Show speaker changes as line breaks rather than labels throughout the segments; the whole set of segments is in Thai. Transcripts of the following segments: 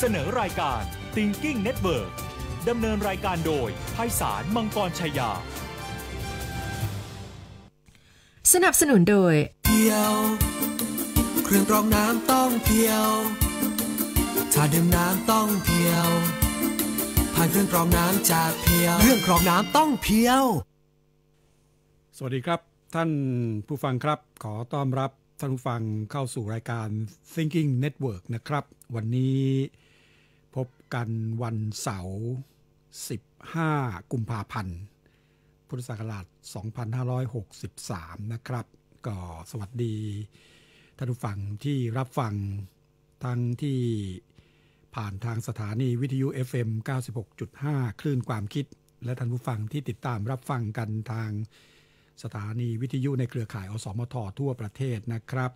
เสนอรายการ Thinking Network ดำเนินรายการโดยไพศาลมังกรชายา
สนับสนุนโดยเพ
ียว เครื่องกรองน้ำต้องเพียว
ถ้าดื่มน้ำต้องเพียวผ่านเครื่องกรองน้ำจากเพียวเครื่องกรอง
น้ำต้องเพียว
สวัสดีครับ ท่านผู้ฟังครับขอต้อนรับ ท่านผู้ฟังเข้าสู่รายการ Thinking Network นะครับ วันนี้พบกันวันเสาร์15 กุมภาพันธ์ พุทธศักราช2563 นะครับ ก็สวัสดีท่านผู้ฟังที่รับฟังทั้งที่ผ่านทางสถานีวิทยุ FM 96.5 คลื่นความคิด และท่านผู้ฟังที่ติดตามรับฟังกันทางสถานีวิทยุในเครือข่ายอสมททั่วประเทศนะครับ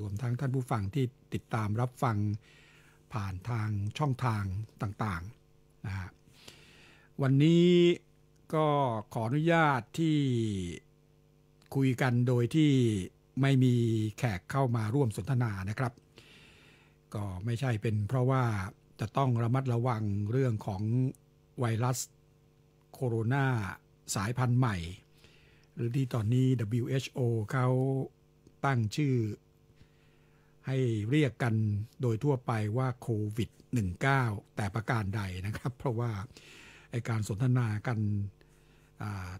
รวมทั้งท่านผู้ฟังที่ติดตามรับฟังผ่านทางช่องทางต่างๆนะฮะวันนี้ก็ขออนุญาตที่คุยกันโดยที่ไม่มีแขกเข้ามาร่วมสนทนานะครับ ก็ไม่ใช่เป็นเพราะว่าจะต้องระมัดระวังเรื่องของไวรัสโคโรนาสายพันธุ์ใหม่ หรือที่ตอนนี้ WHO เขาตั้งชื่อให้เรียกกันโดยทั่วไปว่าโควิด -19 แต่ประการใดนะครับ เพราะว่าไอการสนทนากัน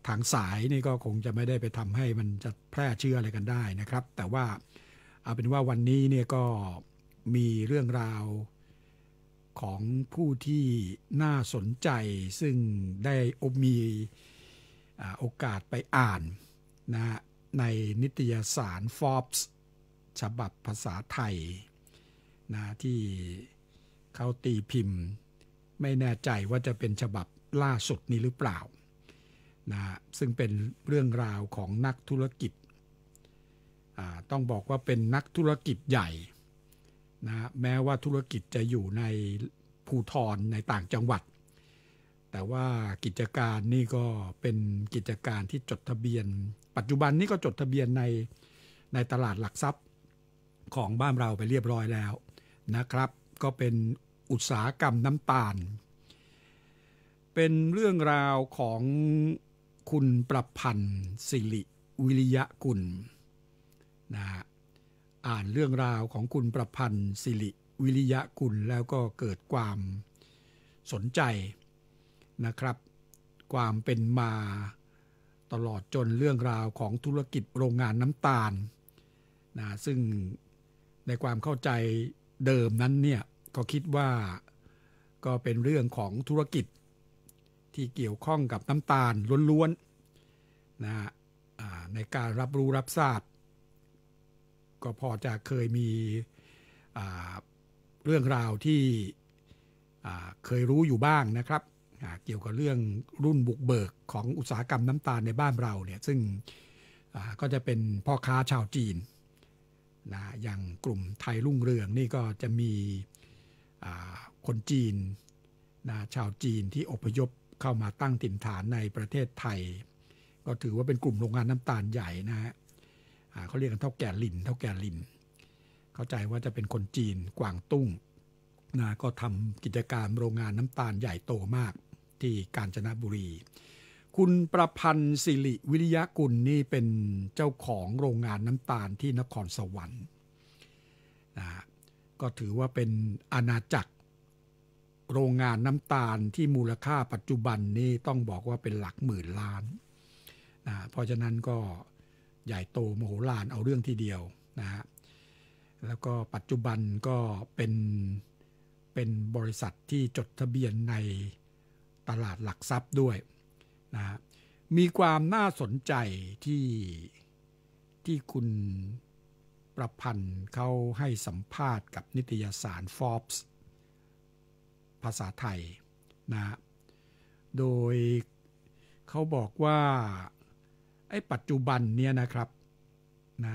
ทางสายนี่ก็คงจะไม่ได้ไปทำให้มันจะแพร่เชื้ออะไรกันได้นะครับ แต่ว่าเอาเป็นว่าวันนี้เนี่ยก็มีเรื่องราวของผู้ที่น่าสนใจซึ่งได้อบมีโอกาสไปอ่าน นะ ในนิตยสาร Forbes ฉบับภาษาไทยนะที่เขาตีพิมพ์ไม่แน่ใจว่าจะเป็นฉบับล่าสุดนี้หรือเปล่านะซึ่งเป็นเรื่องราวของนักธุรกิจต้องบอกว่าเป็นนักธุรกิจใหญ่นะแม้ว่าธุรกิจจะอยู่ในภูทรในต่างจังหวัด แต่ว่ากิจการนี่ก็เป็นกิจการที่จดทะเบียน ปัจจุบันนี้ก็จดทะเบียนในในตลาดหลักทรัพย์ของบ้านเราไปเรียบร้อยแล้วนะครับ ก็เป็นอุตสาหกรรมน้ำตาล เป็นเรื่องราวของคุณประพันธ์สิริวิริยะกุลนะอ่านเรื่องราวของคุณประพันธ์สิริวิริยะกุลแล้วก็เกิดความสนใจนะครับ ความเป็นมาตลอดจนเรื่องราวของธุรกิจโรงงานน้ำตาลนะซึ่งในความเข้าใจเดิมนั้นเนี่ยก็คิดว่าก็เป็นเรื่องของธุรกิจ ที่เกี่ยวข้องกับน้ำตาลล้วนๆนะในการรับรู้รับทราบก็พอจะเคยมีเรื่องราวที่เคยรู้อยู่บ้างนะครับ เกี่ยวกับเรื่องรุ่นบุกเบิกของอุตสาหกรรมน้ำตาลในบ้านเราเนี่ยซึ่งก็จะเป็นพ่อค้าชาวจีนนะอย่างกลุ่มไทยรุ่งเรืองนี่ก็จะมีคนจีนนะชาวจีนที่อพยพเข้ามาตั้งถิ่นฐานในประเทศไทย ก็ถือว่าเป็นกลุ่มโรงงานน้ำตาลใหญ่นะฮะเขาเรียกกันเท่าแก่ลินเท่าแก่ลินเข้าใจว่าจะเป็นคนจีนกวางตุ้งนะก็ทำกิจการโรงงานน้ำตาลใหญ่โตมากที่กาญจนบุรีคุณประพันธ์สิริวิริยะกุลนี่เป็นเจ้าของโรงงานน้ำตาลที่นครสวรรค์นะก็ถือว่าเป็นอาณาจักรโรงงานน้ำตาลที่มูลค่าปัจจุบันนี่ต้องบอกว่าเป็นหลักหมื่นล้านนะ เพราะฉะนั้นก็ใหญ่โตโมโหลานเอาเรื่องทีเดียวนะฮะ แล้วก็ปัจจุบันก็เป็นเป็นบริษัทที่จดทะเบียนในตลาดหลักทรัพย์ด้วยนะมีความน่าสนใจที่ที่คุณประพันธ์เขาให้สัมภาษณ์กับนิตยสาร Forbes ภาษาไทยนะ โดยเขาบอกว่า ไอ้ปัจจุบันเนี่ยนะครับนะ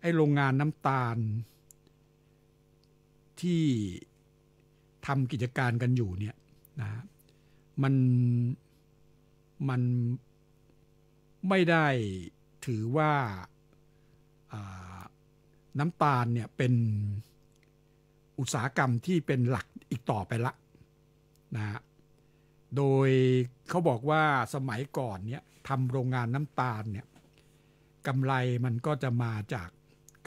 ไอ้โรงงานน้ำตาลที่ทำกิจการกันอยู่เนี่ยนะมันมันไม่ได้ถือว่าน้ำตาลเนี่ยเป็นอุตสาหกรรมที่เป็นหลักอีกต่อไปละนะฮะโดยเขาบอกว่าสมัยก่อนเนี่ยทำโรงงานน้ำตาลเนี่ยกำไรมันก็จะมาจาก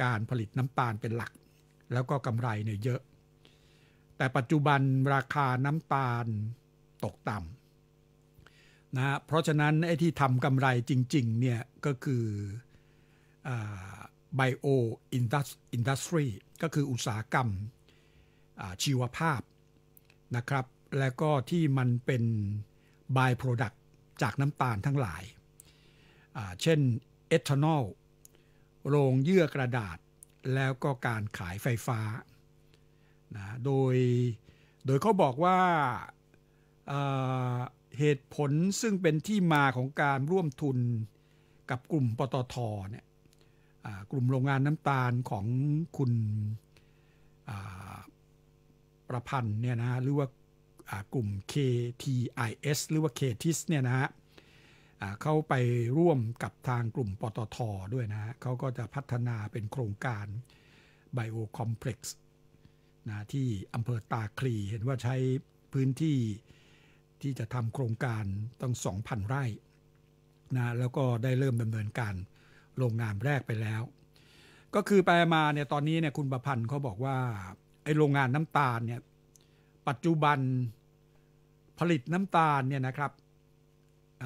การผลิตน้ำตาลเป็นหลัก แล้วก็กำไรเนี่ยเยอะ แต่ปัจจุบันราคาน้ำตาลตกต่ำนะเพราะฉะนั้นไอ้ที่ทำกำไรจริงๆเนี่ยก็คือไบโออินดัสอินดัสทรีก็คืออุตสาหกรรมชีวภาพนะครับแล้วก็ที่มันเป็นบายโปรดักต์จากน้ำตาลทั้งหลาย เช่นเอทานอลโรงเยื่อกระดาษแล้วก็การขายไฟฟ้านะโดยโดยเขาบอกว่าเหตุผลซึ่งเป็นที่มาของการร่วมทุนกับกลุ่มปตทเนี่ยกลุ่มโรงงานน้ำตาลของคุณประพันธ์เนี่ยนะหรือว่ากลุ่ม KTIS หรือว่า KTIS เนี่ยนะฮะเขาไปร่วมกับทางกลุ่มปตทด้วยนะฮะเขาก็จะพัฒนาเป็นโครงการไบโอคอมเพล็กซ์นะที่อำเภอตาคลีเห็นว่าใช้พื้นที่ที่จะทำโครงการตั้ง2,000 ไร่ นะ แล้วก็ได้เริ่มดำเนินการโรงงานแรกไปแล้ว ก็คือไปมาเนี่ยตอนนี้เนี่ยคุณประพันธ์เขาบอกว่าไอโรงงานน้ำตาลเนี่ยปัจจุบันผลิตน้ำตาลเนี่ยนะครับอ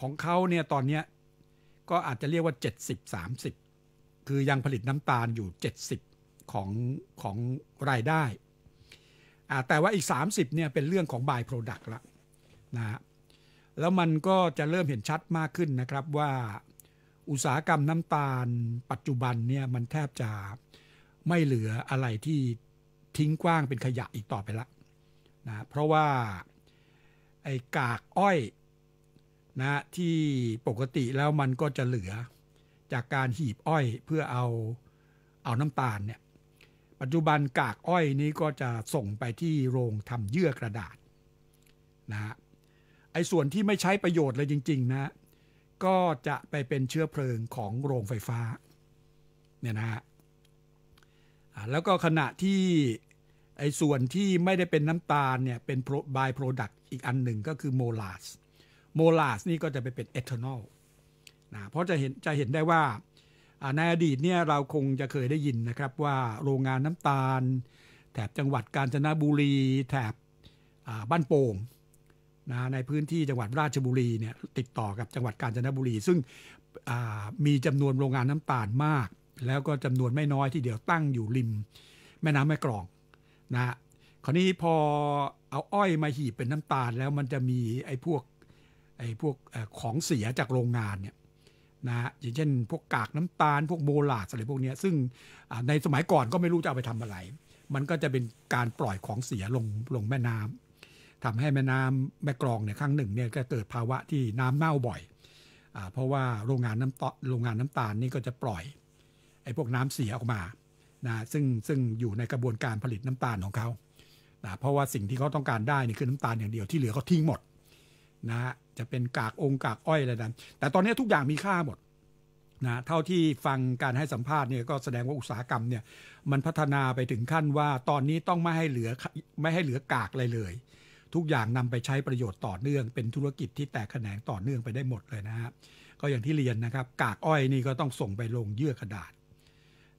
ของเขาเนี่ยตอนนี้ก็อาจจะเรียกว่า 70-30 คือยังผลิตน้ำตาลอยู่ 70 ของของรายได้แต่ว่าอีก 30 เนี่ยเป็นเรื่องของบายโปรดักต์ละนะฮะแล้วมันก็จะเริ่มเห็นชัดมากขึ้นนะครับว่าอุตสาหกรรมน้ำตาลปัจจุบันเนี่ย มันแทบจะไม่เหลืออะไรที่ทิ้งกว้างเป็นขยะอีกต่อไปละนะเพราะว่าไอ้กากอ้อยนะที่ปกติแล้วมันก็จะเหลือจากการหีบอ้อยเพื่อเอาเอาน้ำตาลเนี่ยปัจจุบันกากอ้อยนี้ก็จะส่งไปที่โรงทำเยื่อกระดาษนะฮะ ไอ้ส่วนที่ไม่ใช้ประโยชน์เลยจริงๆนะก็จะไปเป็นเชื้อเพลิงของโรงไฟฟ้าเนี่ยนะฮะแล้วก็ขณะที่ไอ้ส่วนที่ไม่ได้เป็นน้ำตาลเนี่ยเป็นบายโปรดักต์อีกอันหนึ่งก็คือโมลาส โมลาสนี่ก็จะไปเป็นเอทานอลนะ เพราะจะเห็นจะเห็นได้ว่าในอดีตเนี่ยเราคงจะเคยได้ยินนะครับว่าโรงงานน้ำตาล แถบจังหวัดกาญจนบุรี แถบบ้านโป่งนะในพื้นที่จังหวัดราชบุรีเนี่ยติดต่อกับจังหวัดกาญจนบุรี ซึ่งมีจำนวนโรงงานน้ำตาลมาก แล้วก็จำนวนไม่น้อยที่เดียวตั้งอยู่ริมแม่น้ำแม่กลองนะคราวนี้พอเอาอ้อยมาหีบเป็นน้ำตาลแล้วมันจะมีไอ้พวกไอ้พวกของเสียจากโรงงานเนี่ยนะฮะอย่างเช่นพวกกากน้ำตาลพวกโมลาสอะไรพวกนี้ซึ่งในสมัยก่อนก็ไม่รู้จะเอาไปทำอะไร มันก็จะเป็นการปล่อยของเสียลงลงแม่น้ำ ทำให้แม่น้ำแม่กรองเนี่ยครั้งหนึ่งเนี่ยก็เกิดภาวะที่น้ำเน่าบ่อยอเพราะว่าโรงงานน้ำตโรงงานน้ำตาลนี่ก็จะปล่อยไอ้พวกน้ำเสียออกมานะซึ่งซึ่งอยู่ในกระบวนการผลิตน้ำตาลของเขานะเพราะว่าสิ่งที่เขาต้องการได้นี่คือน้ำตาลอย่างเดียวที่เหลือเขาทิ้งหมดนะฮะจะเป็นกากองค์ กากอ้อยอะไรนั้นแต่ตอนนี้ทุกอย่างมีค่าหมดนะ เท่าที่ฟังการให้สัมภาษณ์เนี่ยก็แสดงว่าอุตสาหกรรมเนี่ยมันพัฒนาไปถึงขั้นว่าตอนนี้ต้องไม่ให้เหลือไม่ให้เหลือกากอะไรเลย ทุกอย่างนำไปใช้ประโยชน์ต่อเนื่องเป็นธุรกิจที่แตกแขนงต่อเนื่องไปได้หมดเลยนะฮะก็อย่างที่เรียนนะครับ กากอ้อยนี่ก็ต้องส่งไปลงเยื่อกระดาษ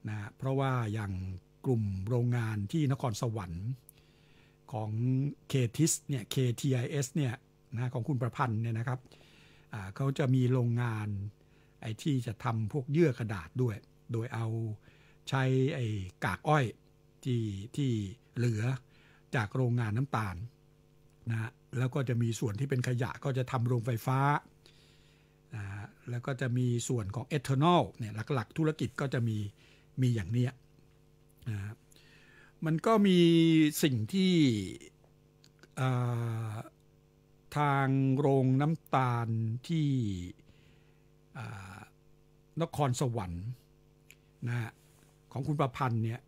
นะ เพราะว่าอย่างกลุ่มโรงงานที่นครสวรรค์ของเคทิสเนี่ย KTIS เนี่ยนะของคุณประพันธ์เนี่ยนะครับเขาจะมีโรงงานไอ้ที่จะทำพวกเยื่อกระดาษด้วย โดยเอาใช้ไอ้กากอ้อยที่ที่เหลือจากโรงงานน้ำตาลนะ แล้วก็จะมีส่วนที่เป็นขยะก็จะทำโรงไฟฟ้านะแล้วก็จะมีส่วนของเอทานอลเนี่ยหลักๆ ธุรกิจก็จะมีมีอย่างเนี้ยนะมันก็มีสิ่งที่ทางโรงน้ำตาลที่นครสวรรค์นะของคุณประพันธ์เนี่ย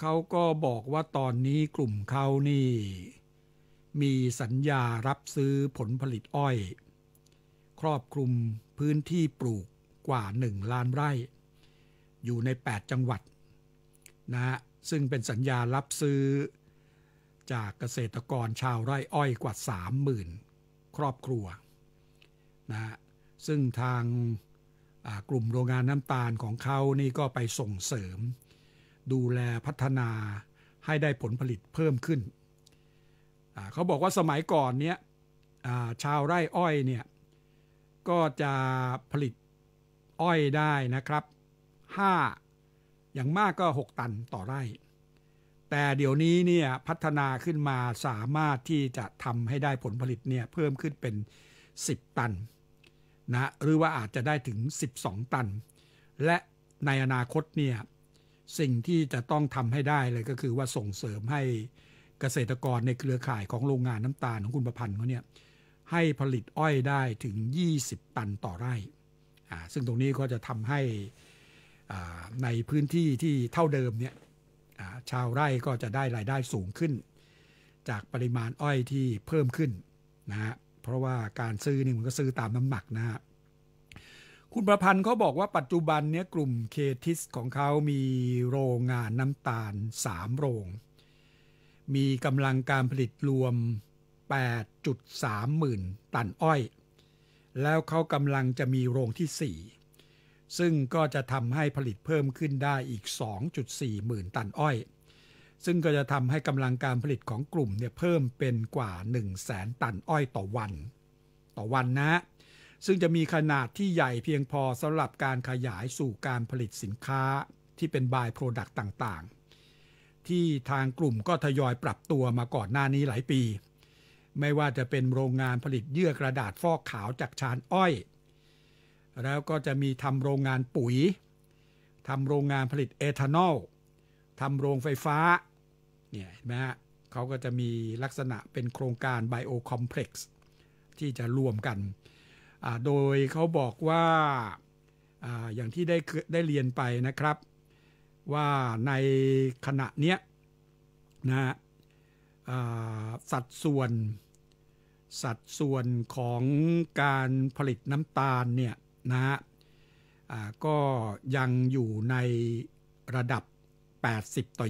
เขาก็บอกว่าตอนนี้กลุ่มเขานี่ มีสัญญารับซื้อผลผลิตอ้อย ครอบคลุมพื้นที่ปลูกกว่า 1ล้านไร่ อยู่ใน 8 จังหวัดนะซึ่งเป็นสัญญารับซื้อจากเกษตรกรชาวไร่อ้อยกว่า 30,000 ครอบครัวนะซึ่งทางกลุ่มโรงงานน้ำตาลของเขานี่ก็ไปส่งเสริม ดูแลพัฒนาให้ได้ผลผลิตเพิ่มขึ้น เขาบอกว่าสมัยก่อนเนี้ยชาวไร่อ้อยเนี่ยก็จะผลิตอ้อยได้นะครับ 5 อย่างมากก็ 6 ตันต่อไร่แต่เดี๋ยวนี้เนี่ยพัฒนาขึ้นมาสามารถที่จะทำให้ได้ผลผลิตเนี่ยเพิ่มขึ้นเป็น 10 ตันนะหรือว่าอาจจะได้ถึง 12 ตัน และในอนาคตเนี่ยสิ่งที่จะต้องทำให้ได้เลยก็คือว่าส่งเสริมให้เกษตรกรในเครือข่ายของโรงงานน้ำตาลของคุณประพันธ์เขาเนี่ยให้ผลิตอ้อยได้ถึง 20 ตันต่อไร่ซึ่งตรงนี้ก็จะทำให้ในพื้นที่ที่เท่าเดิมเนี่ยชาวไร่ก็จะได้รายได้สูงขึ้น จากปริมาณอ้อยที่เพิ่มขึ้นนะฮะเพราะว่าการซื้อนี่มันก็ซื้อตามน้ำหนักนะฮะคุณประพันธ์เขาบอกว่าปัจจุบันเนี้ยกลุ่มเคทิสของเขามีโรงงานน้ำตาล 3 โรง มีกำลังการผลิตรวม 8.3หมื่นตันอ้อย แล้วเขากำลังจะมีโรงที่ 4ซึ่งก็จะทำให้ผลิตเพิ่มขึ้นได้อีก 2.4 หมื่นตันอ้อย ซึ่งก็จะทำให้กำลังการผลิตของกลุ่มเนี่ยเพิ่มเป็นกว่า 1 0 0 0 0แสนตันอ้อยต่อวัน ต่อวันนะ ซึ่งจะมีขนาดที่ใหญ่เพียงพอสำหรับการขยายสู่การผลิตสินค้าที่เป็นบายโปรดักต์ต่างๆ ที่ทางกลุ่มก็ทยอยปรับตัวมาก่อนหน้านี้หลายปี ไม่ว่าจะเป็นโรงงานผลิตเยื่อกระดาษฟอกขาวจากชานอ้อยแล้วก็จะมีทำโรงงานปุ๋ยทำโรงงานผลิตเอทานอลทำโรงไฟฟ้า เนี่ยเห็นไหมฮะเขาก็จะมีลักษณะเป็นโครงการไบโอคอมเพล็กซ์ที่จะรวมกัน โดยเขาบอกว่าออย่างที่ได้ได้เรียนไปนะครับ ว่าในขณะเนี้ยนะสัดส่วนสัดส่วนของการผลิตน้ำตาลเนี่ยนะฮะ ก็ยังอยู่ในระดับ 80 ต่อ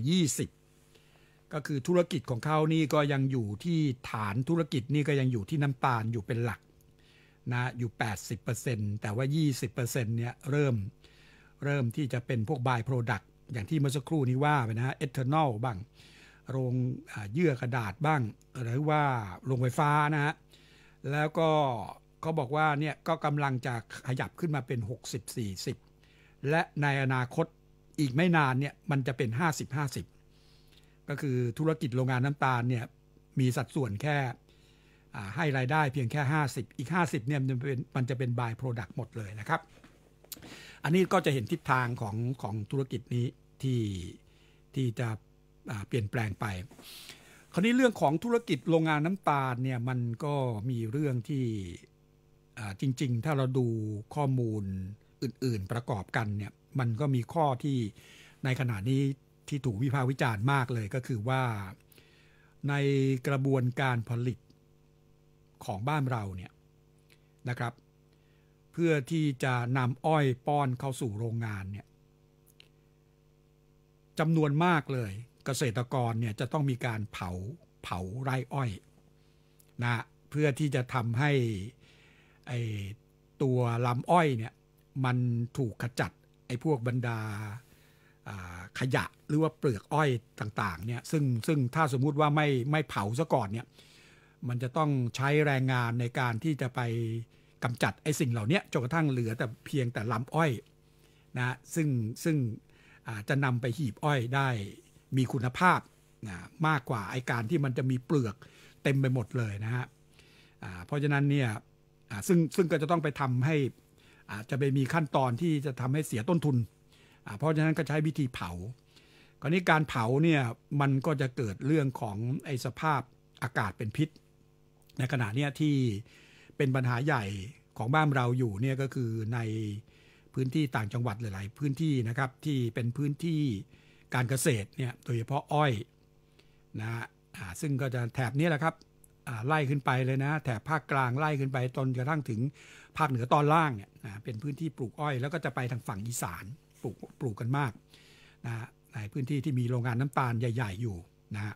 20 ก็คือธุรกิจของเขานี่ก็ยังอยู่ที่ฐานธุรกิจนี่ก็ยังอยู่ที่น้ำตาลอยู่เป็นหลัก นะ อยู่ 80%แต่ว่า 20%เนี่ยเริ่มเริ่มที่จะเป็นพวกบายโปรดักต์อย่างที่เมื่อสักครู่นี้ว่าไปนะอทเอท์นอลบ้าง โรงเยื่อกระดาษบ้าง หรือว่าโรงไฟฟ้านะฮะ แล้วก็เขาบอกว่าเนี่ยก็กำลังจะขยับขึ้นมาเป็น 60-40 และในอนาคตอีกไม่นานเนี่ยมันจะเป็น 50-50 ก็คือธุรกิจโรงงานน้ำตาลเนี่ยมีสัดส่วนแค่ให้รายได้เพียงแค่ 50 อีก 50เนี่ยมันเป็นมันจะเป็นบายโปรดักต์หมดเลยนะครับ อันนี้ก็จะเห็นทิศทางของของธุรกิจนี้ที่ที่จะเปลี่ยนแปลงไป คราวนี้เรื่องของธุรกิจโรงงานน้ำตาลเนี่ยมันก็มีเรื่องที่จริงๆ ถ้าเราดูข้อมูลอื่นๆประกอบกันเนี่ย มันก็มีข้อที่ในขณะนี้ที่ถูกวิพากษ์วิจารณ์มากเลยก็คือว่าในกระบวนการผลิตของบ้านเราเนี่ยนะครับ เพื่อที่จะนำอ้อยป้อนเข้าสู่โรงงานเนี่ยจำนวนมากเลยเกษตรกรเนี่ยจะต้องมีการเผาเผาไร่อ้อยนะเพื่อที่จะทำให้ไอตัวลำอ้อยเนี่ยมันถูกขจัดไอพวกบรรดาขยะหรือว่าเปลือกอ้อยต่างๆเนี่ยซึ่งซึ่งถ้าสมมุติว่าไม่ไม่เผาซะก่อนเนี่ยมันจะต้องใช้แรงงานในการที่จะไปกำจัดไอสิ่งเหล่านี้จนกระทั่งเหลือแต่เพียงแต่ลำอ้อยนะซึ่งซึ่งจะนำไปหีบอ้อยได้มีคุณภาพนะมากกว่าไอการที่มันจะมีเปลือกเต็มไปหมดเลยนะฮะเพราะฉะนั้นเนี่ยซึ่งซึ่งก็จะต้องไปทำให้อาจจะไปมีขั้นตอนที่จะทำให้เสียต้นทุนเพราะฉะนั้นก็ใช้วิธีเผาคราวนี้การเผาเนี่ยมันก็จะเกิดเรื่องของไอสภาพอากาศเป็นพิษ ในขณะเนี้ยที่เป็นปัญหาใหญ่ของบ้านเราอยู่เนี่ยก็คือในพื้นที่ต่างจังหวัดหลายๆ พื้นที่นะครับที่เป็นพื้นที่การเกษตรเนี่ยโดยเฉพาะ อ้อยนะซึ่งก็จะแถบนี้แหละครับไล่ขึ้นไปเลยนะแถบภาคกลางไล่ขึ้นไป จนกระทั่งถึงภาคเหนือตอนล่างเนี่ยนะเป็นพื้นที่ปลูกอ้อยแล้วก็จะไปทางฝั่งอีสานปลูกปลูกกันมากนะในพื้นที่ที่มีโรงงานน้ำตาลใหญ่ๆ อยู่นะฮะ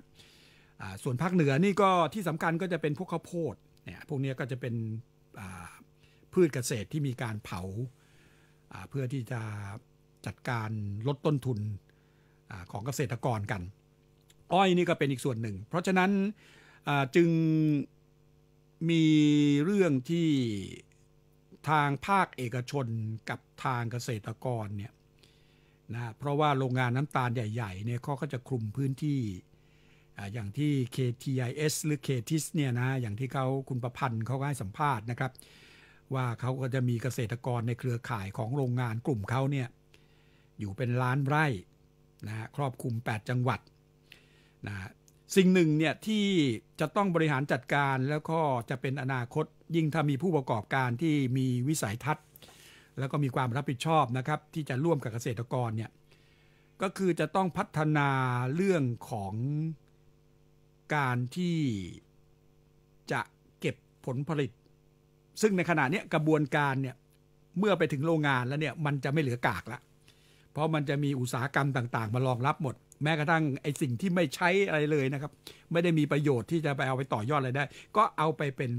ส่วนภาคเหนือนี่ก็ที่สำคัญก็จะเป็นพวกข้าวโพดเนี่ยพวกนี้ก็จะเป็นพืชเกษตรที่มีการเผาเพื่อที่จะจัดการลดต้นทุนอของเกษตรกรกัน อ้อยนี่ก็เป็นอีกส่วนหนึ่ง เพราะฉะนั้นจึงมีเรื่องที่ทางภาคเอกชนกับทางเกษตรกรเนี่ยนะเพราะว่าโรงงานน้ำตาลใหญ่ ๆเนี่ยเขาก็จะคลุมพื้นที่อย่างที่ KTIS หรือ KTIS เนี่ยนะอย่างที่เขาคุณประพันธ์เขาให้สัมภาษณ์นะครับ ว่าเขาก็จะมีเกษตรกรในเครือข่ายของโรงงานกลุ่มเขาเนี่ยอยู่เป็นล้านไร่นะครอบคลุม 8 จังหวัดนะสิ่งหนึ่งเนี่ยที่จะต้องบริหารจัดการแล้วก็จะเป็นอนาคต ยิ่งถ้ามีผู้ประกอบการที่มีวิสัยทัศน์ แล้วก็มีความรับผิดชอบนะครับที่จะร่วมกับเกษตรกรเนี่ยก็คือจะต้องพัฒนาเรื่องของการที่จะเก็บผลผลิต ซึ่งในขณะนี้กระบวนการเนี่ยเมื่อไปถึงโรงงานแล้วเนี่ยมันจะไม่เหลือกากละเพราะมันจะมีอุตสาหกรรมต่างๆ มารองรับหมดแม้กระทั่งไอสิ่งที่ไม่ใช้อะไรเลยนะครับไม่ได้มีประโยชน์ที่จะไปเอาไปต่อยอดอะไรได้ ก็เอาไปเป็น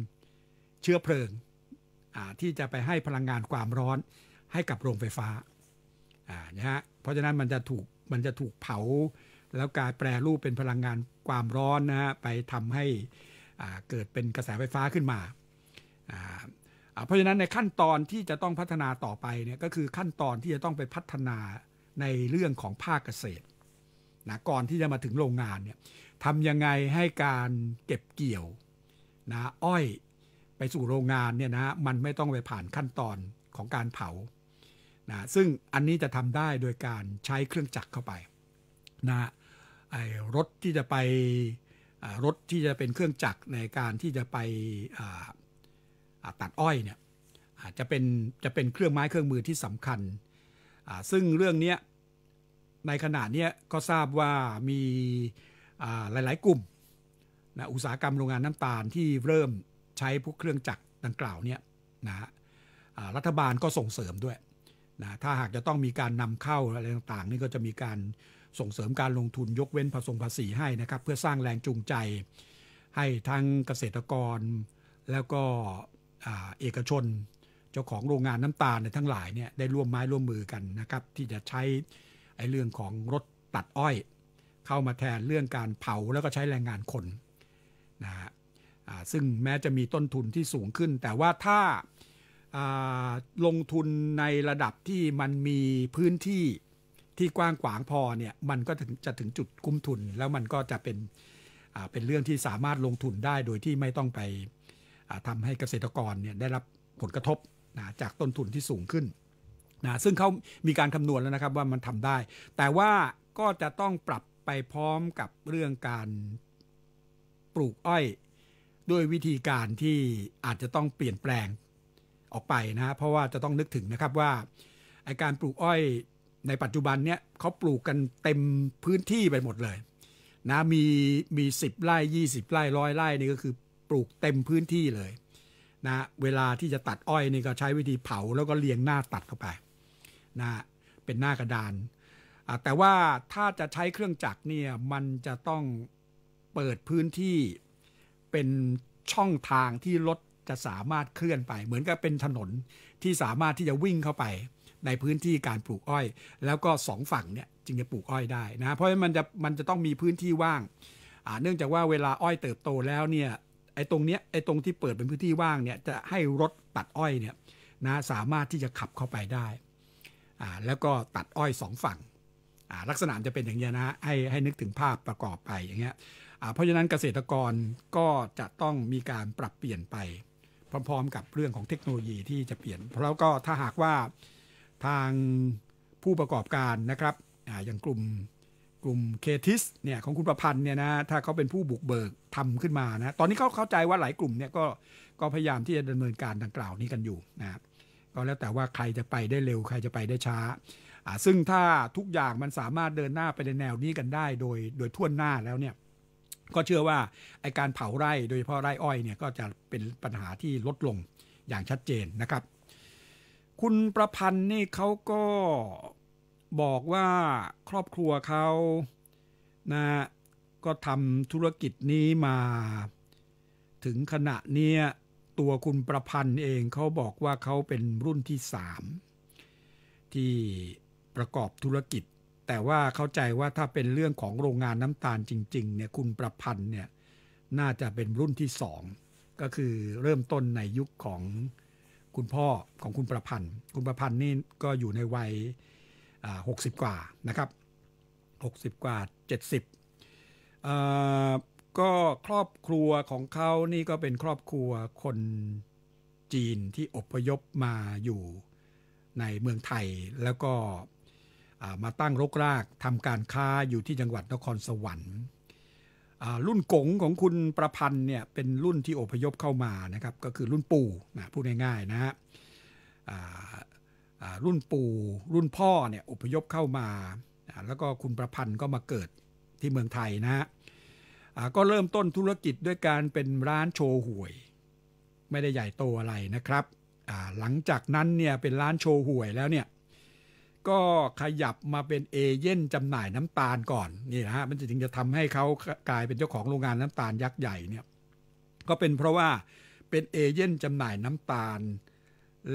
เชื้อเพลิงที่จะไปให้พลังงานความร้อนให้กับโรงไฟฟ้านะฮะเพราะฉะนั้นมันจะถูกมันจะถูกเผาแล้วกลายแปรรูปเป็นพลังงานความร้อนนะฮะไปทำให้เกิดเป็นกระแสไฟฟ้าขึ้นมาเพราะฉะนั้นในขั้นตอนที่จะต้องพัฒนาต่อไปเนี่ยก็คือขั้นตอนที่จะต้องไปพัฒนาในเรื่องของภาคเกษตรนะก่อนที่จะมาถึงโรงงานเนี่ยทำยังไงให้การเก็บเกี่ยวนะอ้อยไปสู่โรงงานเนี่ยนะมันไม่ต้องไปผ่านขั้นตอนของการเผานะซึ่งอันนี้จะทำได้โดยการใช้เครื่องจักรเข้าไปนะไอ้รถที่จะไปรถที่จะเป็นเครื่องจักรในการที่จะไปตัดอ้อยเนี่ยจะเป็นจะเป็นเครื่องไม้เครื่องมือที่สำคัญซึ่งเรื่องนี้ในขณะนี้ก็ทราบว่ามีหลายๆ กลุ่มนะอุตสาหกรรมโรงงานน้ำตาลที่เริ่มใช้พวกเครื่องจักรดังกล่าวเนี่ยนะฮะรัฐบาลก็ส่งเสริมด้วยนะถ้าหากจะต้องมีการนำเข้าอะไรต่างๆนี่ก็จะมีการส่งเสริมการลงทุนยกเว้นผสมภาษีให้นะครับเพื่อสร้างแรงจูงใจ ให้ทั้งเกษตรกรแล้วก็เอกชนเจ้าของโรงงานน้ำตาลในทั้งหลายเนี่ยได้ร่วมไม้ร่วมมือกันนะครับที่จะใช้ไอ้เรื่องของรถตัดอ้อย เข้ามาแทนเรื่องการเผาแล้วก็ใช้แรงงานคนนะฮะซึ่งแม้จะมีต้นทุนที่สูงขึ้น แต่ว่าถ้าลงทุนในระดับที่มันมีพื้นที่ที่กว้างขวางพอเนี่ยมันก็ถึงจะถึงจุดคุ้มทุนแล้วมันก็จะเป็นเป็นเรื่องที่สามารถลงทุนได้โดยที่ไม่ต้องไปทำให้เกษตรกรเนี่ยได้รับผลกระทบนะจากต้นทุนที่สูงขึ้นนะซึ่งเขามีการคำนวณแล้วนะครับว่ามันทำได้ แต่ว่าก็จะต้องปรับไปพร้อมกับเรื่องการปลูกอ้อยด้วยวิธีการที่อาจจะต้องเปลี่ยนแปลงออกไปนะเพราะว่าจะต้องนึกถึงนะครับว่าไอการปลูกอ้อยในปัจจุบันเนี่ยเขาปลูกกันเต็มพื้นที่ไปหมดเลย นะมีมีสิบไร่ยี่สิบไร่ร้อยไร่นี่ก็คือปลูกเต็มพื้นที่เลยนะเวลาที่จะตัดอ้อยนี่ก็ใช้วิธีเผาแล้วก็เรียงหน้าตัดเข้าไปนะเป็นหน้ากระดานแต่ว่าถ้าจะใช้เครื่องจักรเนี่ย มันจะต้องเปิดพื้นที่เป็นช่องทางที่รถ จะสามารถเคลื่อนไป เหมือนกับเป็นถนนที่สามารถที่จะวิ่งเข้าไปในพื้นที่การปลูกอ้อย แล้วก็สองฝั่งเนี่ยจึงจะปลูกอ้อยได้นะ เพราะมันจะมันจะต้องมีพื้นที่ว่าง เนื่องจากว่าเวลาอ้อยเติบโตแล้วเนี่ย ไอ้ตรงเนี้ยไอ้ตรงที่เปิดเป็นพื้นที่ว่างเนี่ย จะให้รถตัดอ้อยเนี่ยนะสามารถที่จะขับเข้าไปได้แล้วก็ตัดอ้อยสองฝั่งลักษณะจะเป็นอย่างนี้นะให้ให้นึกถึงภาพประกอบไปอย่างเงี้ยเพราะฉะนั้นเกษตรกรก็จะต้องมีการปรับเปลี่ยนไป พร้อมๆกับเรื่องของเทคโนโลยีที่จะเปลี่ยน เพราะก็ถ้าหากว่าทางผู้ประกอบการนะครับออย่างกลุ่ม กลุ่มเคทิสเนี่ยของคุณประพันธ์เนี่ยนะถ้าเขาเป็นผู้บุกเบิกทำขึ้นมานะตอนนี้เขาเข้าใจว่าหลายกลุ่มเนี่ยก็ก็พยายามที่จะดำเนินการดังกล่าวนี้กันอยู่นะครับก็แล้วแต่ว่าใครจะไปได้เร็ว ใครจะไปได้ช้าซึ่งถ้าทุกอย่างมันสามารถเดินหน้าไปในแนวนี้กันได้ โดยโดยทั่วหน้าแล้วเนี่ย ก็เชื่อว่าไอการเผาไร่ โดยเฉพาะไร่อ้อยเนี่ย ก็จะเป็นปัญหาที่ลดลงอย่างชัดเจนนะครับ คุณประพันธ์นี่เขาก็บอกว่าครอบครัวเขานะ ก็ทำธุรกิจนี้มาถึงขณะเนี้ยตัวคุณประพันธ์เองเขาบอกว่าเขาเป็นรุ่นที่สามที่ประกอบธุรกิจ แต่ว่าเข้าใจว่าถ้าเป็นเรื่องของโรงงานน้ำตาลจริง ๆ เนี่ย คุณประพันธ์เนี่ย น่าจะเป็นรุ่นที่สองก็คือเริ่มต้นในยุคของคุณพ่อของคุณประพันธ์ คุณประพันธ์นี่ก็อยู่ในวัยหกสิบกว่านะครับหกสิบกว่าเจ็ดสิบก็ครอบครัวของเขา นี่ก็เป็นครอบครัวคนจีนที่อพยพมาอยู่ในเมืองไทย แล้วก็มาตั้งรกรากทำการค้าอยู่ที่จังหวัดนครสวรรค์ รุ่นกงของคุณประพันธ์เนี่ยเป็นรุ่นที่อพยพเข้ามานะครับ ก็คือรุ่นปู่นะพูดง่ายๆนะฮะรุ่นปู่ รุ่นพ่อเนี่ยอพยพเข้ามา แล้วก็คุณประพันธ์ก็มาเกิดที่เมืองไทยนะฮะก็เริ่มต้นธุรกิจด้วยการเป็นร้านโชว์หวย ไม่ได้ใหญ่โตอะไรนะครับหลังจากนั้นเนี่ยเป็นร้านโชว์หวยแล้วเนี่ยก็ขยับมาเป็นเอเย่นจำหน่ายน้ำตาลก่อนนี่นะฮะมันถึงจะทำให้เขากลายเป็นเจ้าของโรงงานน้ำตาลยักษ์ใหญ่เนี่ยก็เป็นเพราะว่าเป็นเอเย่นจำหน่ายน้ำตาล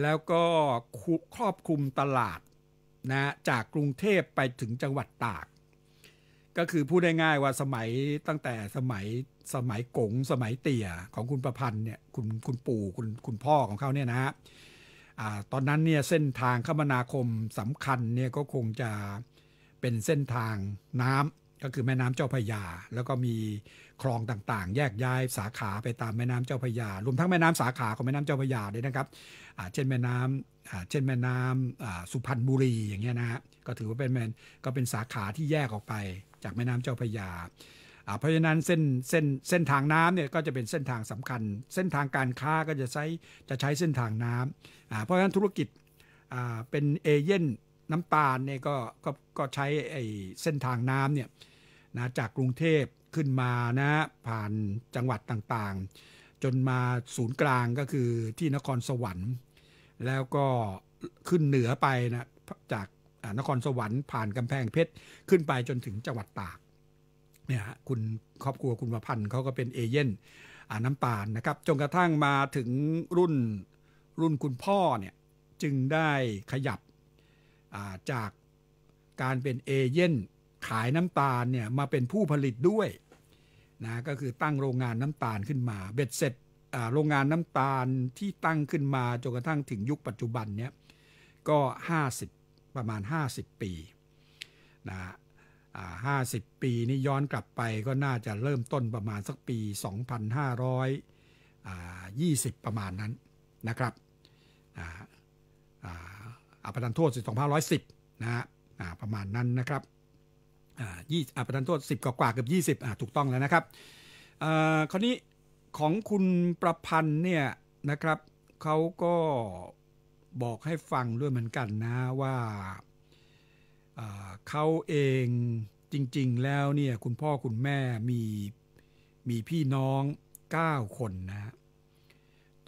แล้วก็ครอบคลุมตลาดนะจากกรุงเทพไปถึงจังหวัดตากก็คือพูดได้ง่ายว่าสมัยตั้งแต่สมัยสมัยกงสมัยเตี่ยของคุณประพันธ์เนี่ยคุณคุณปู่คุณคุณพ่อของเขาเนี่ยนะฮะตอนนั้นเนี่ยเส้นทางคมนาคมสำคัญเนี่ยก็คงจะเป็นเส้นทางน้ำก็คือแม่น้ำเจ้าพยา แล้วก็มีคลองต่างๆ แยกย้ายสาขาไปตามแม่น้ำเจ้าพยารวมทั้งแม่น้ำสาขาของแม่น้ำเจ้าพยาด้วยนะครับเช่นแม่น้ำเช่นแม่น้ำสุพรรณบุรีอย่างเงี้ยนะฮะก็ถือว่าเป็นก็เป็นสาขาที่แยกออกไปจากแม่น้ำเจ้าพระยา เพราะฉะนั้นเส้นเส้นเส้นทางน้ำเนี่ยก็จะเป็นเส้นทางสำคัญ เส้นทางการค้าก็จะใช้จะใช้เส้นทางน้ำ เพราะฉะนั้นธุรกิจเป็นเอเย่นน้ำตาลเนี่ยก็ก็ก็ใช้ไอ้เส้นทางน้ำเนี่ยนะจากกรุงเทพขึ้นมานะผ่านจังหวัดต่างๆ จนมาศูนย์กลางก็คือที่นครสวรรค์ แล้วก็ขึ้นเหนือไปนะจากนครสวรรค์ผ่านกำแพงเพชรขึ้นไปจนถึงจังหวัดตากเนี่ยคุณครอบครัวคุณปะพันธ์เขาก็เป็นเอเย่นน้ำตาลนะครับจนกระทั่งมาถึงรุ่นรุ่นคุณพ่อเนี่ยจึงได้ขยับาจากการเป็นเอเย่นขายน้ำตาลเนี่ยมาเป็นผู้ผลิตด้วยนะก็คือตั้งโรงงานน้ำตาลขึ้นมา เบ็ดเสร็จโรงงานน้ำตาลที่ตั้งขึ้นมาจนกระทั่งถึงยุคปัจจุบันเนี่ยก็ 50ประมาณ 50 ปีนะห้าสิบปี นี่ย้อนกลับไปก็น่าจะเริ่มต้นประมาณสักปี 2,520 ประมาณนั้นนะครับอาประทานโทษ2,510นะฮะประมาณนั้นนะครับยี่อาประทานโทษ10กว่ากว่าเกือบ20 ถูกต้องแล้วนะครับคราวนี้ของคุณประพันธ์เนี่ยนะครับเขาก็บอกให้ฟังด้วยเหมือนกันนะว่าเขาเองจริงๆแล้วเนี่ย คุณพ่อคุณแม่มี มีพี่น้อง 9 คนนะ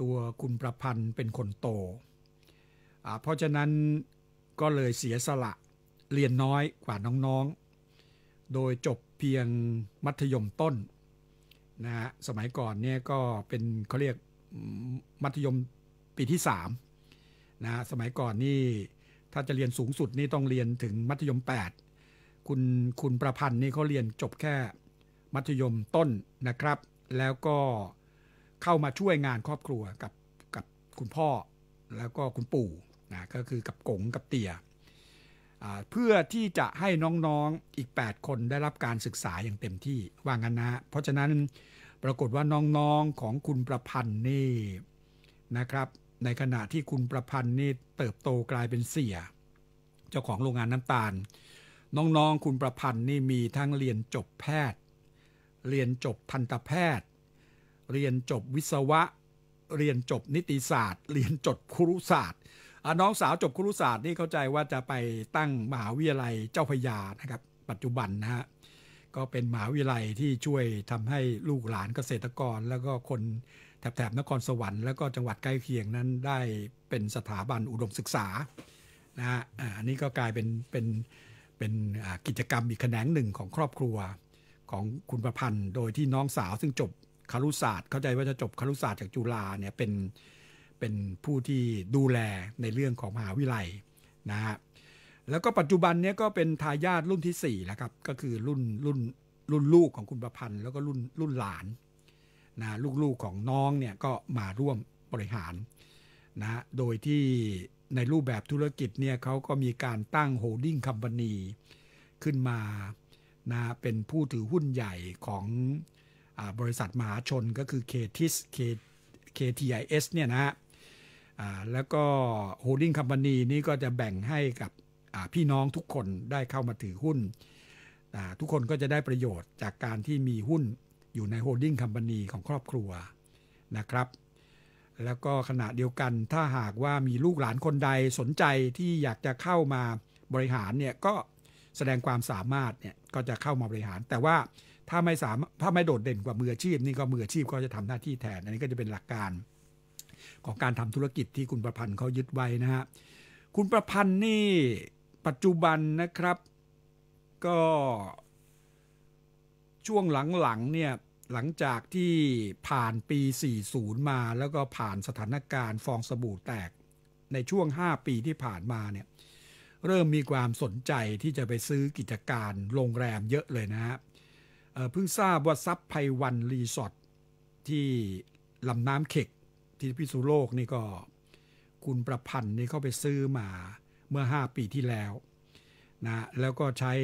ตัวคุณประพันธ์เป็นคนโต เพราะฉะนั้น ก็เลยเสียสละเรียนน้อยกว่าน้องๆ โดยจบเพียงมัธยมต้นนะฮะสมัยก่อนเนี่ย ก็เป็นเขาเรียกมัธยมปีที่ 3นะสมัยก่อนนี่ถ้าจะเรียนสูงสุดนี่ต้องเรียนถึงมัธยม 8 คุณคุณประพันธ์นี่เขาเรียนจบแค่มัธยมต้นนะครับ แล้วก็เข้ามาช่วยงานครอบครัวกับกับคุณพ่อแล้วก็คุณปู่นะก็คือกับกงกับเตียเพื่อที่จะให้น้องๆออีก 8 คนได้รับการศึกษาอย่างเต็มที่ว่างันนะเพราะฉะนั้นปรากฏว่าน้องๆของคุณประพันธ์นี่นะครับในขณะที่คุณประพันธ์นี่เติบโตกลายเป็นเสียเจ้าของโรงงานน้ำตาล น้องๆ คุณประพันธ์นี่มีทั้งเรียนจบแพทย์ เรียนจบทันตแพทย์ เรียนจบวิศวะเรียนจบนิติศาสตร์ เรียนจบครุศาสตร์น้องสาวจบครุศาสตร์นี่เข้าใจว่าจะไปตั้งมหาวิทยาลัยเจ้าพยานะครับ ปัจจุบันนะฮะก็เป็นมหาวิทยาลัยที่ช่วยทำให้ลูกหลานเกษตรกรแล้วก็คนแถบนครสวรรค์แล้วก็จังหวัดใกล้เคียงนั้นได้เป็นสถาบันอุดมศึกษานะฮะอันนี้ก็กลายเป็นเป็นเป็นกิจกรรมอีกแขนงหนึ่งของครอบครัวของคุณประพันธ์ โดยที่น้องสาวซึ่งจบคารุศาสตร์ เข้าใจว่าจะจบคารุศาสตร์จากจุฬาเนี่ยเป็นเป็นผู้ที่ดูแลในเรื่องของมหาวิทยาลัยนะฮะแล้วก็ปัจจุบันนี้ก็เป็นทายาทรุ่นที่4แล้วครับก็คือรุ่นรุ่นรุ่นลูกของคุณประพันธ์แล้วก็รุ่นรุ่นหลานนะลูกๆของน้องเนี่ยก็มาร่วมบริหารนะโดยที่ในรูปแบบธุรกิจเนี่ยเขาก็มีการตั้งโฮลดิ้งคัมพานีขึ้นมานะเป็นผู้ถือหุ้นใหญ่ของอบริษัทมหาชนก็คือ KTIS KTIS เนี่ยนะฮะแล้วก็โฮลดิ้งคัมพานีนี่ก็จะแบ่งให้กับพี่น้องทุกคนได้เข้ามาถือหุ้น ทุกคนก็จะได้ประโยชน์จากการที่มีหุ้นอยู่ในโฮลดิ้งคัมพานีของครอบครัวนะครับ แล้วก็ขณะเดียวกันถ้าหากว่ามีลูกหลานคนใดสนใจที่อยากจะเข้ามาบริหารเนี่ยก็แสดงความสามารถเนี่ยก็จะเข้ามาบริหาร แต่ว่าถ้าไม่สามถ้าไม่โดดเด่นกว่ามืออาชีพนี่ก็มืออาชีพก็จะทำหน้าที่แทนอันนี้ก็จะเป็นหลักการของการทำธุรกิจที่คุณประพันธ์เขายึดไว้นะฮะคุณประพันธ์นี่ปัจจุบันนะครับก็ช่วงหลังๆเนี่ย หลังจากที่ผ่านปี 40 มา แล้วก็ผ่านสถานการณ์ฟองสบู่แตกในช่วง 5 ปีที่ผ่านมาเนี่ย เริ่มมีความสนใจที่จะไปซื้อกิจการโรงแรมเยอะเลยนะฮะเพิ่งทราบว่าซับไพวันรีสอร์ทที่ลำน้ำเข็กที่พิษุโลกนี่ก็คุณประพันธ์นี่เขาไปซื้อมาเมื่อ 5 ปีที่แล้วนะแล้วก็ใช้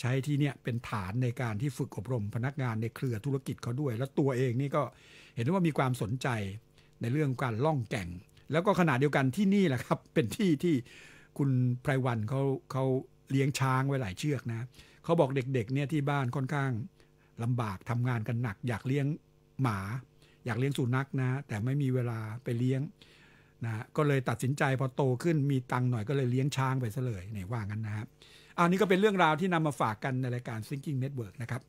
ใช้ที่เนี่ยเป็นฐานในการที่ฝึกอบรมพนักงานในเครือธุรกิจเขาด้วย แล้วตัวเองนี่ก็เห็นว่ามีความสนใจในเรื่องการล่องแก่ง แล้วก็ขนาดเดียวกันที่นี่แหละครับ เป็นที่ที่คุณไพรวันเขาเขาเลี้ยงช้างไว้หลายเชือกนะเขาบอกเด็กๆ เนี่ยที่บ้านค่อนข้างลำบากทำงานกันหนัก อยากเลี้ยงหมา อยากเลี้ยงสุนัขนะ แต่ไม่มีเวลาไปเลี้ยงนะก็เลยตัดสินใจพอโตขึ้นมีตังหน่อยก็เลยเลี้ยงช้างไปซะเลยในี่ว่างั้นนะครับอันนี้ก็เป็นเรื่องราวที่นำมาฝากกันในรายการ Thinking Network นะครับ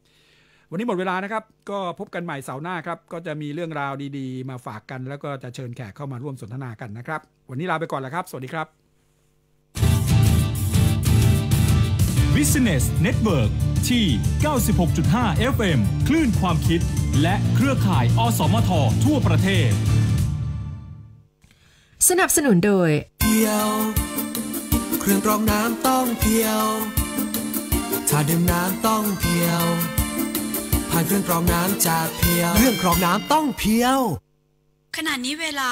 วันนี้หมดเวลานะครับ ก็พบกันใหม่เสาร์หน้าครับ ก็จะมีเรื่องราวดีๆ มาฝากกัน แล้วก็จะเชิญแขกเข้ามาร่วมสนทนากันนะครับ วันนี้ลาไปก่อนแล้วครับ สวัสดีครับ
Business Network ที่ 96.5 FM คลื่นความคิดและเครือข่ายอสมททั่วประเทศ
สนับสนุนโดยเดียวเครื่องกรองน้ำต้อง
เพียว ถ้าดื่มน้ำต้องเพียว ผ่านเครื่องกรองน้ำจากเพียว เครื่องกรองน้ำต้องเพียว
ขณะนี้เวลา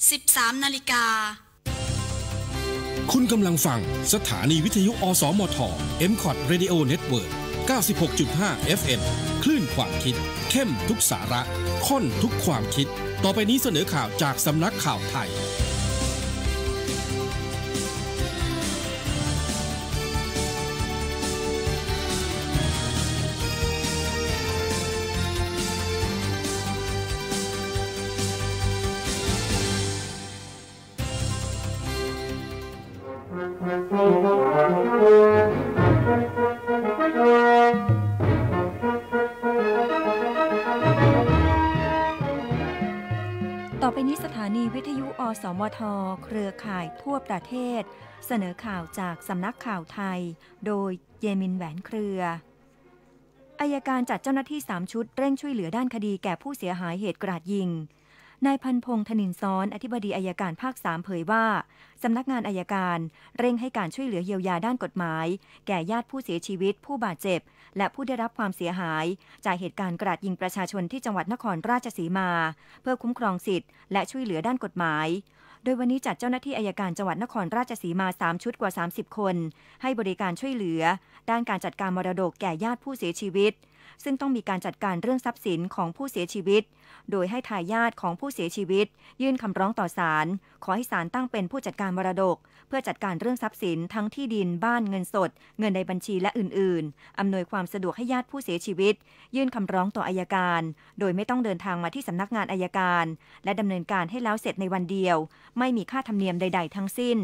13นาฬิกา
คุณกำลังฟัง สถานีวิทยุอสมทเออ็มคร m c o t Radio Network 96.5 FM คลื่นความคิด เข้มทุกสาระค้นทุกความคิด ต่อไปนี้เสนอข่าวจากสำนักข่าวไทย
รือข่ายทั่วประเทศเสนอข่าวจากสำนักข่าวไทยโดยเยมินแหวนเครืออายการจัดเจ้าหน้าที่ 3 ชุดเร่งช่วยเหลือด้านคดีแก่ผู้เสียหายเหตุกราดยิงนายพันพงษ์ธนินซ้อนอธิบดีอายการภาค 3 เผยว่า สำนักงานอายการเร่งให้การช่วยเหลือเยียวยาด้านกฎหมาย แก่ญาติผู้เสียชีวิต ผู้บาดเจ็บ และผู้ได้รับความเสียหาย จากเหตุการณ์กราดยิงประชาชนที่จังหวัดนครราชสีมา เพื่อคุ้มครองสิทธิ์และช่วยเหลือด้านกฎหมายดยวันนี้จัดเจ้าหน้าที่อายการจังหวัดนครราชสีมา 3 ชุดกว่า 30 คน ให้บริการช่วยเหลือ ด้านการจัดการมรดกแก่ญาติผู้เสียชีวิตซึ่งต้องมีการจัดการเรื่องทรัพย์สินของผู้เสียชีวิต โดยให้ทายาทของผู้เสียชีวิต ยื่นคำร้องต่อศาล ขอให้ศาลตั้งเป็นผู้จัดการมรดก เพื่อจัดการเรื่องทรัพย์สินทั้งที่ดินบ้านเงินสด เงินในบัญชีและอื่นๆ อำนวยความสะดวกให้ญาติผู้เสียชีวิต ยื่นคำร้องต่ออายการ โดยไม่ต้องเดินทางมาที่สำนักงานอายการและดำเนินการให้แล้วเสร็จในวันเดียว ไม่มีค่าธรรมเนียมใดๆทั้งสิ้น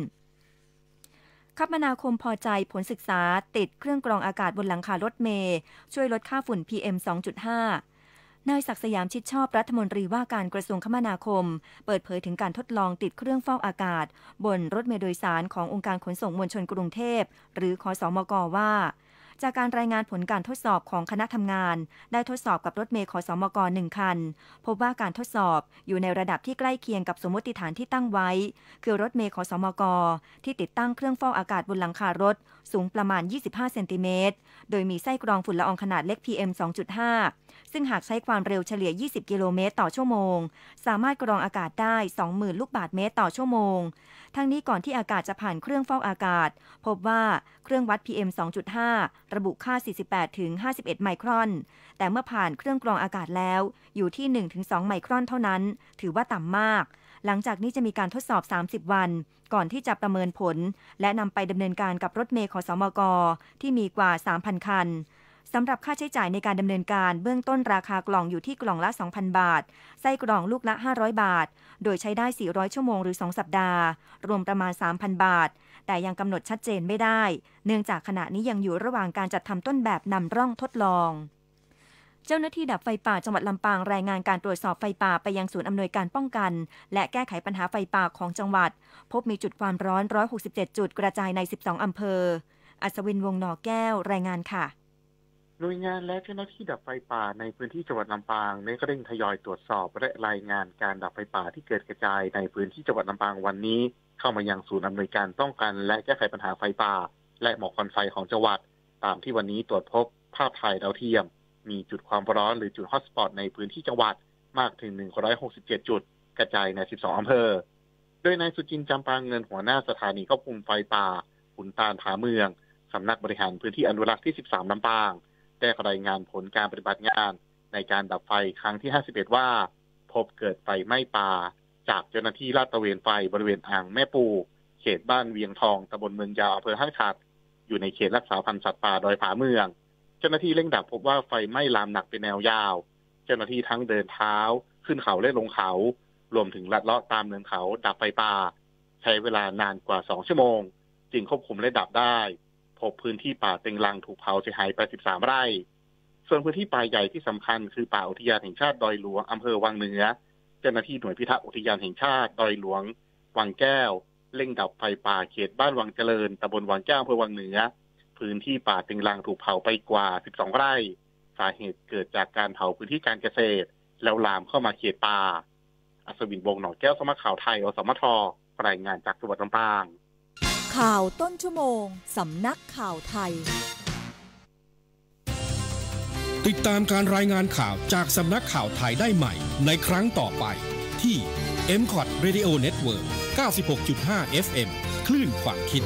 คมนาคมพอใจผลศึกษาติดเครื่องกรองอากาศบนหลังคารถเมย์ช่วยลดค่าฝุ่น PM 2.5 นายศักสยามชิดชอบรัฐมนตรีว่าการกระทรวงคมนาคมเปิดเผยถึงการทดลองติดเครื่องฟอกอากาศบนรถเมล์โดยสารขององค์การขนส่งมวลชนกรุงเทพ หรือขอสอมกว่าจากการรายงานผลการทดสอบของคณะทำงาน ได้ทดสอบกับรถเมล์ขอสอมกหนึ่งคัน พบว่าการทดสอบอยู่ในระดับที่ใกล้เคียงกับสมมติฐานที่ตั้งไว้ คือรถเมล์ขอสอมก ที่ติดตั้งเครื่องฟอกอากาศบนหลังคารถ สูงประมาณ 25เซนติเมตรโดยมีไส้กรองฝุ่นละอองขนาดเล็ก PM 2.5 ซึ่งหากใช้ความเร็วเฉลี่ย 20กิโลเมตรต่อชั่วโมงสามารถกรองอากาศได้ 20,000 ลูกบาทเมตรต่อชั่วโมง ทั้งนี้ก่อนที่อากาศจะผ่านเครื่องฟอกอากาศ พบว่าเครื่องวัด PM 2.5ระบุค่า 4 8 ถึง 51 ไมครอน แต่เมื่อผ่านเครื่องกรองอากาศแล้ว อยู่ที่1-2ถึงไมครอนเท่านั้น ถือว่าต่ำมาก หลังจากนี้จะมีการทดสอบ 30 วัน ก่อนที่จะประเมินผล และนำไปดำเนินการกับรถเมย์ขอสมก ที่มีกว่า 3,000 คันสำหรับค่าใช้จ่ายในการดำเนินการเบื้องต้นราคากล่องอยู่ที่กล่องละ 2,000 บาทไส้กล่องลูกละ 500 บาท โดยใช้ได้ 400 ชั่วโมงหรือ 2 สัปดาห์ รวมประมาณ 3,000 บาท แต่ยังกำหนดชัดเจนไม่ได้ เนื่องจากขณะนี้ยังอยู่ระหว่างการจัดทำต้นแบบนำร่องทดลอง เจ้าหน้าที่ดับไฟป่าจังหวัดลำปางรายงานการตรวจสอบไฟป่าไปยังศูนย์อำนวยการป้องกัน และแก้ไขปัญหาไฟป่าของจังหวัด พบมีจุดความร้อน 167 จุดกระจายใน 12อำเภอ อัศวินวงหนอแก้วรายงานค่ะ
หน่วยงานและเจ้าหน้าที่ดับไฟป่าในพื้นที่จังหวัดลำปางได้เร่งทยอยตรวจสอบและรายงานการดับไฟป่าที่เกิดกระจายในพื้นที่จังหวัดลำปางวันนี้เข้ามายังศูนย์อำนวยการป้องกันและแก้ไขปัญหาไฟป่าและหมอกควันไฟของจังหวัด ตามที่วันนี้ตรวจพบภาพถ่ายดาวเทียม มีจุดความร้อนหรือจุดฮอตสปอตในพื้นที่จังหวัดมากถึง167จุดกระจายใน12อำเภอ โดยนายสุจินจำปางเงินหัวหน้าสถานีควบคุมไฟป่าขุนตาลผาเมืองสำนักบริหารพื้นที่อนุรักษ์ที่13ลำปางได้รายงานผลการปฏิบัติงานในการดับไฟครั้งที่ 51 ว่า พบเกิดไฟไหม้ป่า จากเจ้าหน้าที่ลาดตระเวนไฟบริเวณอ่างแม่ปู เขตบ้านเวียงทองตำบลเมืองยาวอำเภอห้างฉัดอยู่ในเขตรักษาพันธุ์สัตว์ป่าดอยผาเมือง เจ้าหน้าที่เร่งดับพบว่าไฟไหม้ลามหนักเป็นแนวยาว เจ้าหน้าที่ทั้งเดินเท้าขึ้นเขาและลงเขารวมถึงลัดเลาะตามเนินเขาดับไฟป่า ใช้เวลานานกว่า 2 ชั่วโมงจึงควบคุมและดับได้พบพื้นที่ป่าเต็งลังถูกเผาเสียหายไป3ไร่ ส่วนพื้นที่ป่าใหญ่ที่สำคัญคือป่าอุทยานแห่งชาติดอยหลวงอำเภอวังเหนือ เจ้าหน้าที่หน่วยพิทักษ์อุทยานแห่งชาติ ดอยหลวง วังแก้วเร่งดับไฟป่าเขตบ้านวังเจริญตำบลวังแก้วอำเภอวังเหนือ พื้นที่ป่าเต็งลังถูกเผาไปกว่า 12 ไร่ สาเหตุเกิดจากการเผาพื้นที่การเกษตร แล้วลามเข้ามาเขตป่าอัศวิน วงหนองแก้วสมัครข่าวไทยอสมทรายงานจากจังหวัดลำปาง
ข่าวต้นชั่วโมง สำนักข่าวไทย
ติดตามการรายงานข่าวจากสำนักข่าวไทยได้ใหม่ในครั้งต่อไป ที่ m c o t Radio
Network 96.5 FM คลื่นความคิด